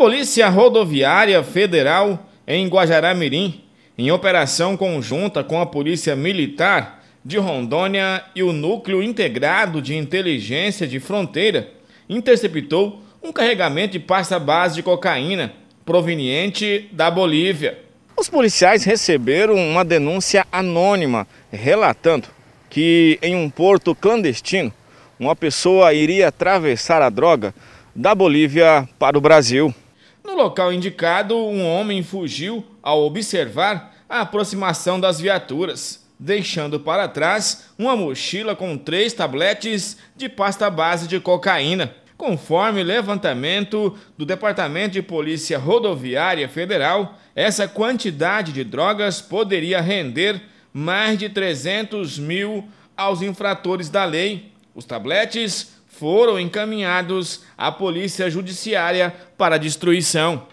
Polícia Rodoviária Federal em Guajará-Mirim, em operação conjunta com a Polícia Militar de Rondônia e o Núcleo Integrado de Inteligência de Fronteira, interceptou um carregamento de pasta base de cocaína proveniente da Bolívia. Os policiais receberam uma denúncia anônima relatando que em um porto clandestino uma pessoa iria atravessar a droga da Bolívia para o Brasil. No local indicado, um homem fugiu ao observar a aproximação das viaturas, deixando para trás uma mochila com três tabletes de pasta base de cocaína. Conforme levantamento do Departamento de Polícia Rodoviária Federal, essa quantidade de drogas poderia render mais de 300 mil aos infratores da lei. Os tabletes foram encaminhados à Polícia Judiciária para destruição.